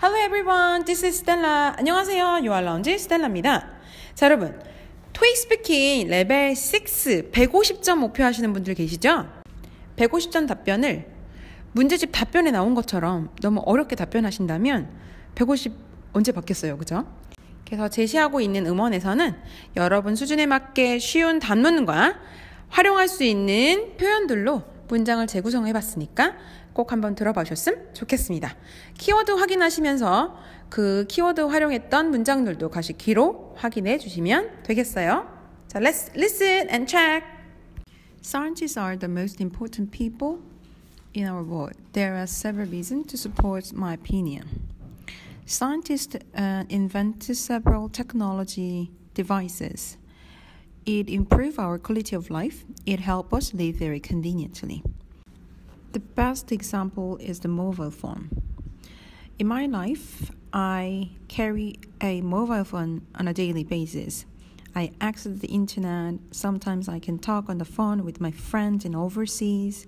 Hello everyone, this is Stella. 안녕하세요, 요알라운지 스텔라입니다. 자, 여러분. 토익 스피킹 레벨 6 150점 목표 하시는 분들 계시죠? 150점 답변을 문제집 답변에 나온 것처럼 너무 어렵게 답변하신다면 150 언제 받겠어요, 그죠? 그래서 제시하고 있는 음원에서는 여러분 수준에 맞게 쉬운 단문과 활용할 수 있는 표현들로 문장을 재구성해 봤으니까 꼭 한번 들어봐 주셨으면 좋겠습니다. 키워드 확인하시면서 그 키워드 활용했던 문장들도 다시 귀로 확인해 주시면 되겠어요. 자, let's listen and check. Scientists are the most important people in our world. There are several reasons to support my opinion. Scientists uh, invented several technology devices. It improved our quality of life. It helped us live very conveniently. The best example is the mobile phone. In my life, I carry a mobile phone on a daily basis. I access the internet. Sometimes I can talk on the phone with my friends in overseas,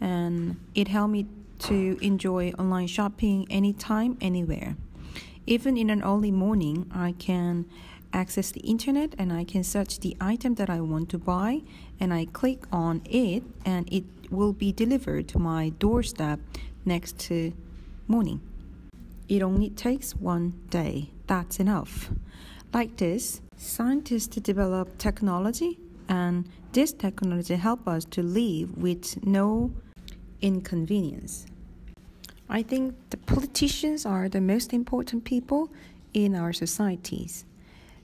and it helped me to enjoy online shopping anytime, anywhere. Even in an early morning, I can access the internet and I can search the item that I want to buy and I click on it and it will be delivered to my doorstep next morning. It only takes one day. That's enough. Like this, scientists develop technology and this technology help us to live with no inconvenience. I think the politicians are the most important people in our societies.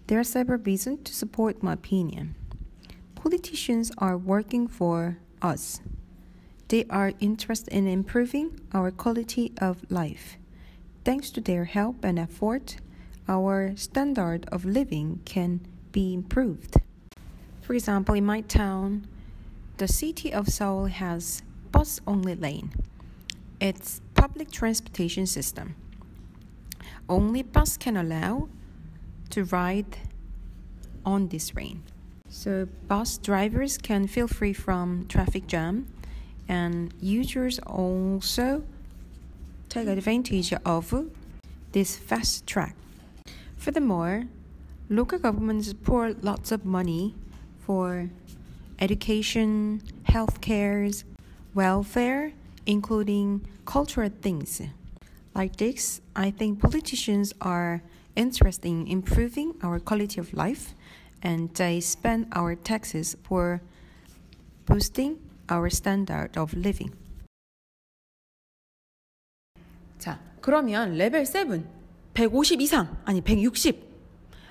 There are several reasons to support my opinion. Politicians are working for us. They are interested in improving our quality of life. Thanks to their help and effort, our standard of living can be improved. For example, in my town, the city of Seoul has bus only lane. It's public transportation system. Only bus can allow to ride on this rain. So bus drivers can feel free from traffic jam and users also take advantage of this fast track. Furthermore, local governments pour lots of money for education, health cares, welfare, including cultural things. Like this, I think politicians are Interest in improving our quality of life, and they spend our taxes for boosting our standard of living. 자, 그러면 레벨 7, 150 이상, 아니 160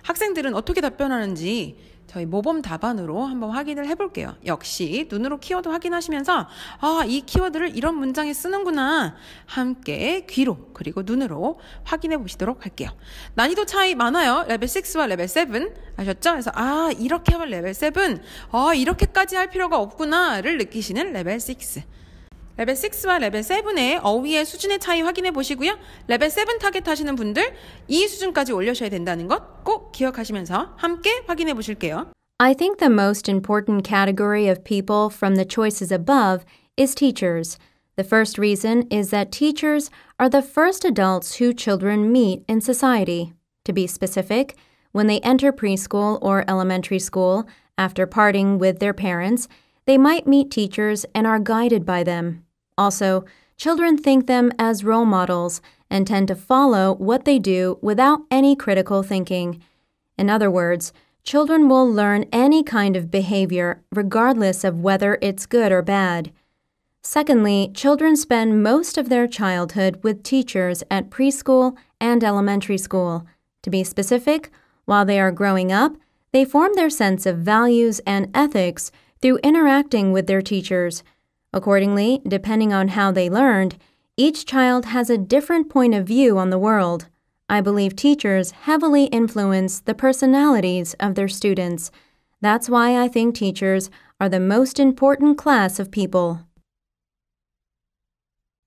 학생들은 어떻게 답변하는지 저희 모범 답안으로 한번 확인을 해볼게요. 역시 눈으로 키워드 확인하시면서 아, 이 키워드를 이런 문장에 쓰는구나 함께 귀로 그리고 눈으로 확인해 보시도록 할게요. 난이도 차이 많아요. 레벨 6와 레벨 7 아셨죠? 그래서 아 이렇게 하면 레벨 7, 아 어, 이렇게까지 할 필요가 없구나를 느끼시는 레벨 6. 레벨 6와 레벨 7의 어휘의 수준의 차이 확인해 보시고요. 레벨 7 타겟 하시는 분들 이 수준까지 올려셔야 된다는 기억하시면서 함께 확인해 보실게요. I think the most important category of people from the choices above is teachers. The first reason is that teachers are the first adults who children meet in society. To be specific, when they enter preschool or elementary school, after parting with their parents, they might meet teachers and are guided by them. Also, children think them as role models and tend to follow what they do without any critical thinking. In other words, children will learn any kind of behavior regardless of whether it's good or bad. Secondly, children spend most of their childhood with teachers at preschool and elementary school. To be specific, while they are growing up, they form their sense of values and ethics through interacting with their teachers – Accordingly, depending on how they learned, each child has a different point of view on the world. I believe teachers heavily influence the personalities of their students. That's why I think teachers are the most important class of people.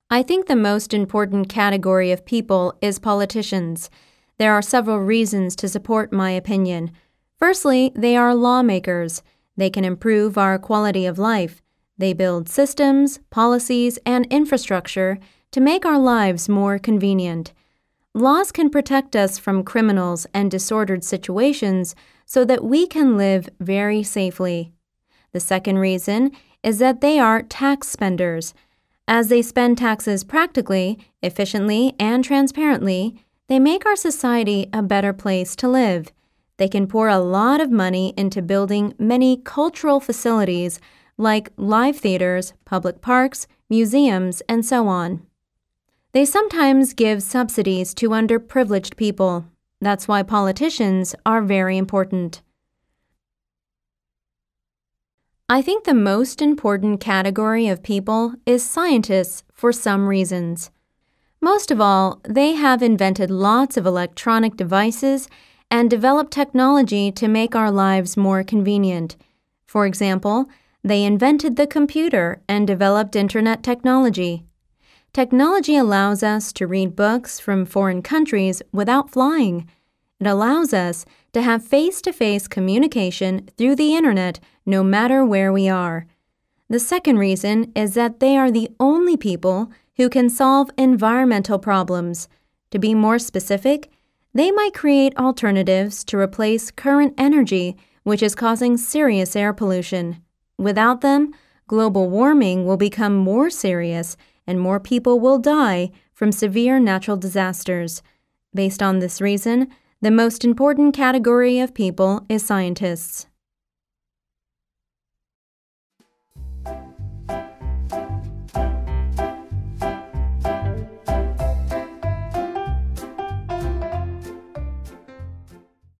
I think the most important category of people is politicians. There are several reasons to support my opinion. Firstly, they are lawmakers. They can improve our quality of life. They build systems, policies, and infrastructure to make our lives more convenient. Laws can protect us from criminals and disordered situations so that we can live very safely. The second reason is that they are tax spenders. As they spend taxes practically, efficiently, and transparently, they make our society a better place to live. They can pour a lot of money into building many cultural facilities like live theaters, public parks, museums, and so on. They sometimes give subsidies to underprivileged people. That's why politicians are very important. I think the most important category of people is scientists for some reasons. Most of all, they have invented lots of electronic devices and developed technology to make our lives more convenient. For example, they invented the computer and developed internet technology. Technology allows us to read books from foreign countries without flying. It allows us to have face to face communication through the internet no matter where we are. The second reason is that they are the only people who can solve environmental problems. To be more specific, they might create alternatives to replace current energy, which is causing serious air pollution. Without them, global warming will become more serious and more people will die from severe natural disasters. Based on this reason, the most important category of people is scientists.